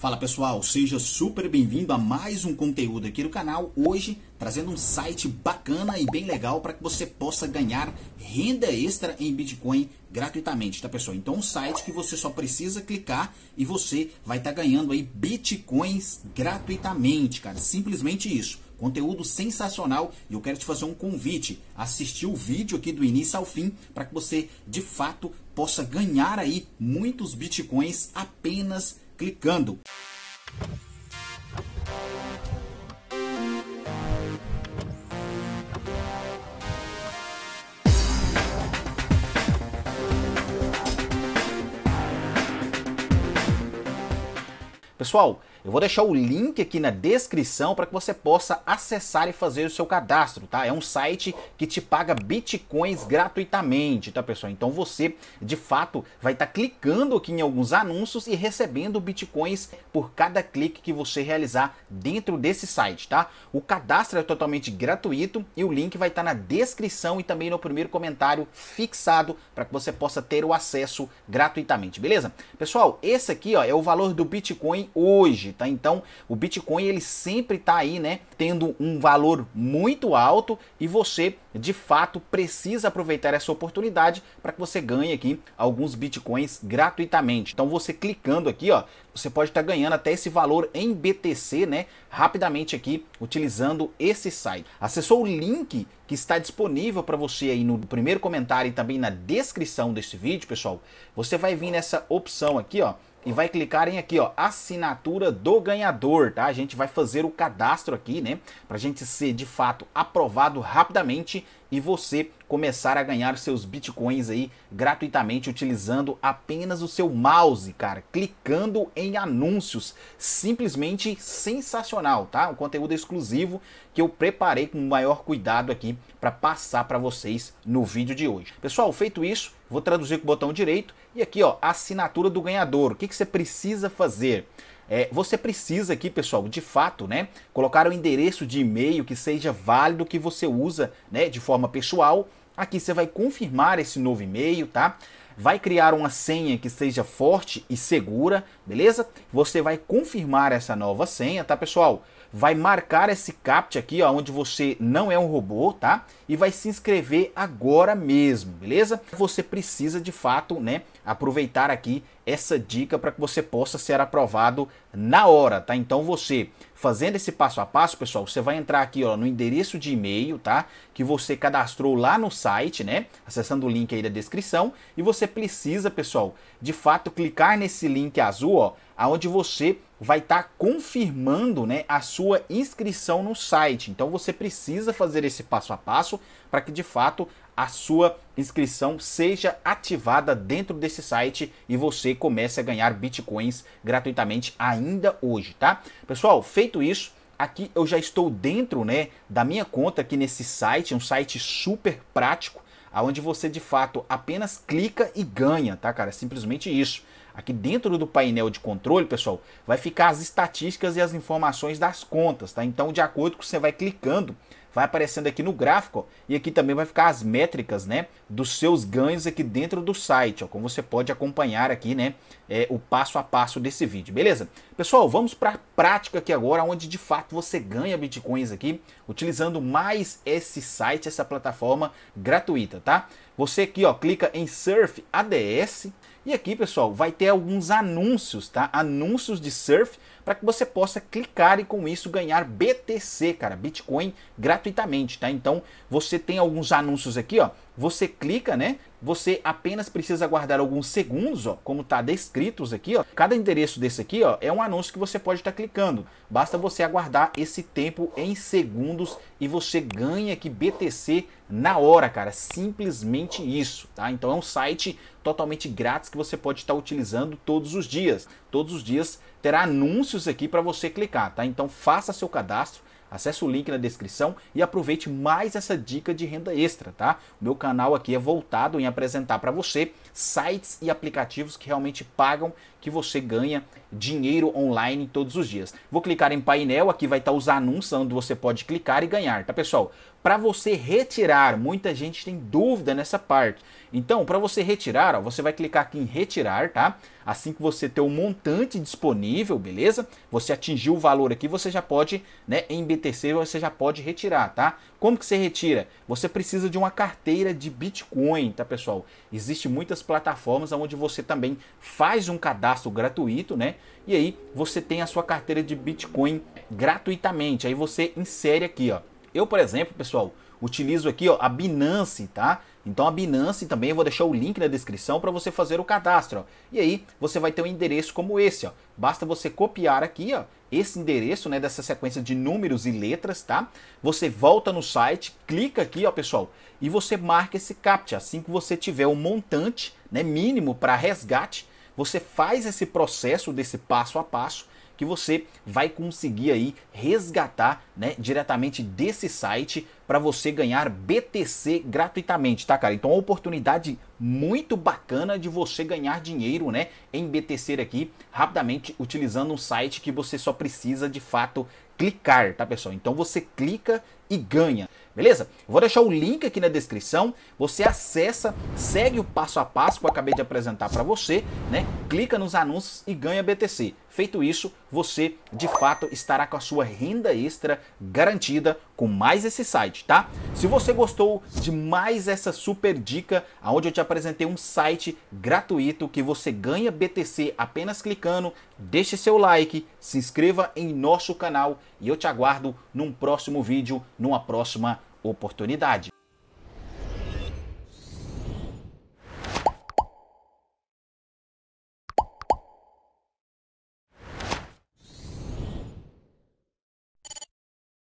Fala pessoal, seja super bem-vindo a mais um conteúdo aqui no canal. Hoje trazendo um site bacana e bem legal para que você possa ganhar renda extra em Bitcoin gratuitamente, tá pessoal? Então um site que você só precisa clicar e você vai estar tá ganhando aí Bitcoins gratuitamente, cara. Simplesmente isso. Conteúdo sensacional e eu quero te fazer um convite, assistir o vídeo aqui do início ao fim para que você de fato possa ganhar aí muitos Bitcoins apenas clicando. Pessoal, eu vou deixar o link aqui na descrição para que você possa acessar e fazer o seu cadastro, tá? É um site que te paga bitcoins gratuitamente, tá, pessoal? Então você, de fato, vai estar tá clicando aqui em alguns anúncios e recebendo bitcoins por cada clique que você realizar dentro desse site, tá? O cadastro é totalmente gratuito e o link vai estar tá na descrição e também no primeiro comentário fixado para que você possa ter o acesso gratuitamente, beleza? Pessoal, esse aqui ó, é o valor do Bitcoin hoje, tá? Então, o Bitcoin ele sempre está aí, né, tendo um valor muito alto e você, de fato, precisa aproveitar essa oportunidade para que você ganhe aqui alguns Bitcoins gratuitamente. Então, você clicando aqui, ó, você pode estar tá ganhando até esse valor em BTC, né, rapidamente aqui utilizando esse site. Acessou o link que está disponível para você aí no primeiro comentário e também na descrição deste vídeo, pessoal. Você vai vir nessa opção aqui, ó, e vai clicar em aqui, ó, assinatura do ganhador, tá? A gente vai fazer o cadastro aqui, né? Pra gente ser de fato aprovado rapidamente e você começar a ganhar seus bitcoins aí gratuitamente utilizando apenas o seu mouse, cara, clicando em anúncios. Simplesmente sensacional, tá? Um conteúdo exclusivo que eu preparei com o maior cuidado aqui para passar para vocês no vídeo de hoje. Pessoal, feito isso, Vou traduzir com o botão direito e aqui, ó, assinatura do ganhador. O que, que você precisa fazer? É, você precisa aqui, pessoal, de fato, né, colocar o um endereço de e-mail que seja válido, que você usa, né, de forma pessoal. Aqui você vai confirmar esse novo e-mail, tá? Vai criar uma senha que seja forte e segura, beleza? Você vai confirmar essa nova senha, tá, pessoal? vai marcar esse CAPT aqui, ó, onde você não é um robô, tá? E vai se inscrever agora mesmo, beleza? Você precisa de fato, né, aproveitar aqui essa dica para que você possa ser aprovado na hora, tá? Então você fazendo esse passo a passo, pessoal, você vai entrar aqui, ó, no endereço de e-mail, tá? Que você cadastrou lá no site, né? Acessando o link aí da descrição e você precisa, pessoal, de fato clicar nesse link azul, ó, aonde você vai estar tá confirmando né, a sua inscrição no site. Então você precisa fazer esse passo a passo para que de fato a sua inscrição seja ativada dentro desse site e você comece a ganhar bitcoins gratuitamente ainda hoje, tá? Pessoal, feito isso, aqui eu já estou dentro, né, da minha conta aqui nesse site, um site super prático aonde você de fato apenas clica e ganha, tá, cara? É simplesmente isso. Aqui dentro do painel de controle, pessoal, vai ficar as estatísticas e as informações das contas, tá? Então, de acordo com que você vai clicando, vai aparecendo aqui no gráfico ó, e aqui também vai ficar as métricas né, dos seus ganhos aqui dentro do site, ó, como você pode acompanhar aqui né, é, o passo a passo desse vídeo, beleza? Pessoal, vamos para a prática aqui agora, onde de fato você ganha bitcoins aqui, utilizando mais esse site, essa plataforma gratuita, tá? Você aqui ó, clica em Surf ADS e aqui pessoal vai ter alguns anúncios, tá? Anúncios de surf para que você possa clicar e com isso ganhar BTC, cara, Bitcoin gratuitamente, tá? Então você tem alguns anúncios aqui, ó, você clica, né? Você apenas precisa guardar alguns segundos, ó, como está descritos aqui, ó. Cada endereço desse aqui, ó, é um anúncio que você pode estar tá clicando. Basta você aguardar esse tempo em segundos e você ganha aqui BTC na hora, cara. Simplesmente isso, tá? Então é um site totalmente grátis que você pode estar tá utilizando todos os dias. Todos os dias terá anúncios aqui para você clicar, tá? Então faça seu cadastro Acesse o link na descrição e aproveite mais essa dica de renda extra, tá? O meu canal aqui é voltado em apresentar para você sites e aplicativos que realmente pagam que você ganha dinheiro online todos os dias. Vou clicar em painel, aqui vai estar tá os anúncios onde você pode clicar e ganhar, tá pessoal? Para você retirar, muita gente tem dúvida nessa parte. Então, para você retirar, ó, você vai clicar aqui em retirar, tá? Assim que você ter o um montante disponível, beleza? Você atingiu o valor aqui, você já pode, né, em BTC você já pode retirar, tá? Como que você retira? Você precisa de uma carteira de Bitcoin, tá, pessoal? Existe muitas plataformas onde você também faz um cadastro gratuito, né? E aí você tem a sua carteira de Bitcoin gratuitamente. Aí você insere aqui, ó. Eu, por exemplo, pessoal, utilizo aqui, ó, a Binance, tá? Então a Binance também eu vou deixar o link na descrição para você fazer o cadastro. Ó. E aí você vai ter um endereço como esse, ó. Basta você copiar aqui, ó, esse endereço, né, dessa sequência de números e letras, tá? Você volta no site, clica aqui, ó, pessoal, e você marca esse captcha. Assim que você tiver o um montante né, mínimo para resgate, você faz esse processo desse passo a passo que você vai conseguir aí resgatar né, diretamente desse site para você ganhar BTC gratuitamente, tá, cara? Então, uma oportunidade muito bacana de você ganhar dinheiro, né, em BTC aqui, rapidamente utilizando um site que você só precisa de fato clicar, tá, pessoal? Então você clica e ganha. Beleza? vou deixar o link aqui na descrição. Você acessa, segue o passo a passo que eu acabei de apresentar para você, né? Clica nos anúncios e ganha BTC. Feito isso, você de fato estará com a sua renda extra garantida com mais esse site, tá? Se você gostou de mais essa super dica, aonde eu te apresentei um site gratuito que você ganha BTC apenas clicando, deixe seu like, se inscreva em nosso canal e eu te aguardo num próximo vídeo, numa próxima oportunidade.